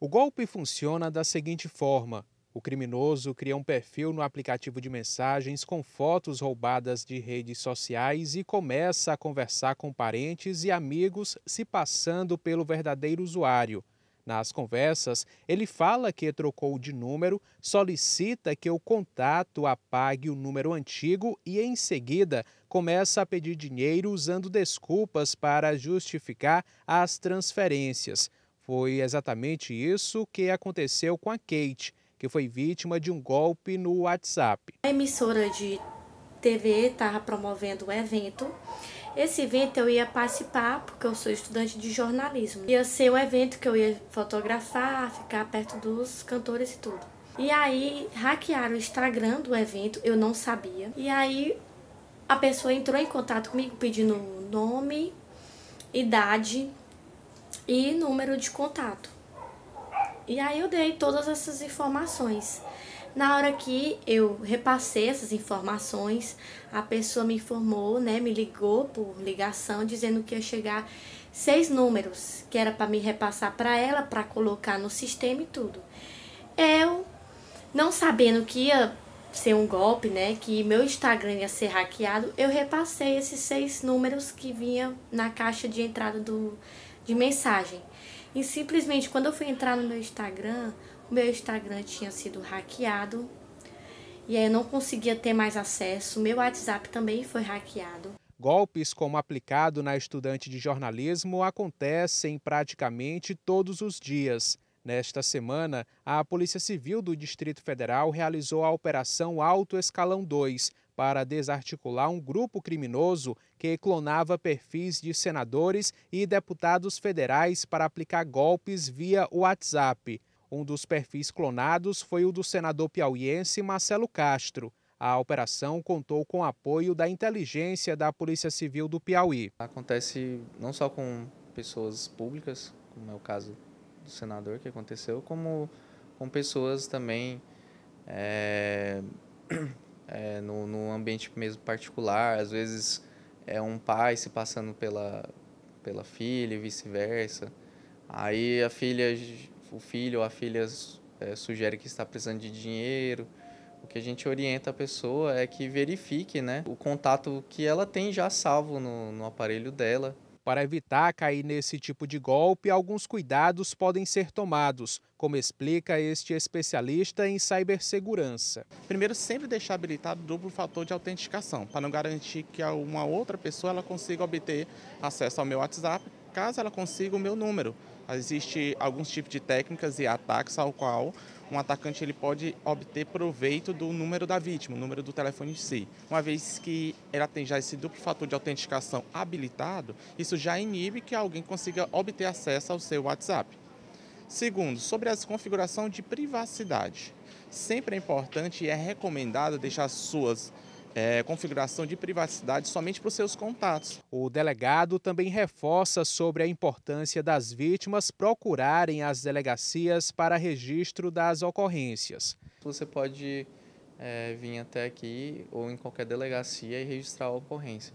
O golpe funciona da seguinte forma: o criminoso cria um perfil no aplicativo de mensagens com fotos roubadas de redes sociais e começa a conversar com parentes e amigos, se passando pelo verdadeiro usuário. Nas conversas, ele fala que trocou de número, solicita que o contato apague o número antigo e, em seguida, começa a pedir dinheiro usando desculpas para justificar as transferências. Foi exatamente isso que aconteceu com a Kate, que foi vítima de um golpe no WhatsApp. A emissora de TV estava promovendo um evento. Esse evento eu ia participar, porque eu sou estudante de jornalismo. Ia ser o evento que eu ia fotografar, ficar perto dos cantores e tudo. E aí hackearam o Instagram do evento, eu não sabia. E aí a pessoa entrou em contato comigo pedindo nome, idade, e número de contato. E aí eu dei todas essas informações. Na hora que eu repassei essas informações, a pessoa me informou, né, me ligou por ligação dizendo que ia chegar seis números, que era para me repassar para ela, para colocar no sistema e tudo. Eu, não sabendo que ia ser um golpe, né, que meu Instagram ia ser hackeado, eu repassei esses seis números que vinha na caixa de entrada do de mensagem. E simplesmente quando eu fui entrar no meu Instagram, o meu Instagram tinha sido hackeado. E aí eu não conseguia ter mais acesso. Meu WhatsApp também foi hackeado. Golpes como aplicado na estudante de jornalismo acontecem praticamente todos os dias. Nesta semana, a Polícia Civil do Distrito Federal realizou a Operação Alto Escalão 2, para desarticular um grupo criminoso que clonava perfis de senadores e deputados federais para aplicar golpes via WhatsApp. Um dos perfis clonados foi o do senador piauiense Marcelo Castro. A operação contou com apoio da inteligência da Polícia Civil do Piauí. Acontece não só com pessoas públicas, como é o caso do senador que aconteceu, como com pessoas também é é, no, no ambiente mesmo particular, às vezes é um pai se passando pela, pela filha e vice-versa. Aí a filha, o filho ou a filha é, sugere que está precisando de dinheiro. O que a gente orienta a pessoa é que verifique né, o contato que ela tem já salvo no, no aparelho dela para evitar cair nesse tipo de golpe, alguns cuidados podem ser tomados, como explica este especialista em cibersegurança. Primeiro, sempre deixar habilitado o duplo fator de autenticação, para não garantir que uma outra pessoa ela consiga obter acesso ao meu WhatsApp caso ela consiga o meu número. Existem alguns tipos de técnicas e ataques ao qual um atacante ele pode obter proveito do número da vítima, o número do telefone em si. Uma vez que ela tem já esse duplo fator de autenticação habilitado, isso já inibe que alguém consiga obter acesso ao seu WhatsApp. Segundo, sobre a configuração de privacidade. Sempre é importante e é recomendado deixar suas é, configuração de privacidade somente para os seus contatos. O delegado também reforça sobre a importância das vítimas procurarem as delegacias para registro das ocorrências. Você pode é, vir até aqui ou em qualquer delegacia e registrar a ocorrência.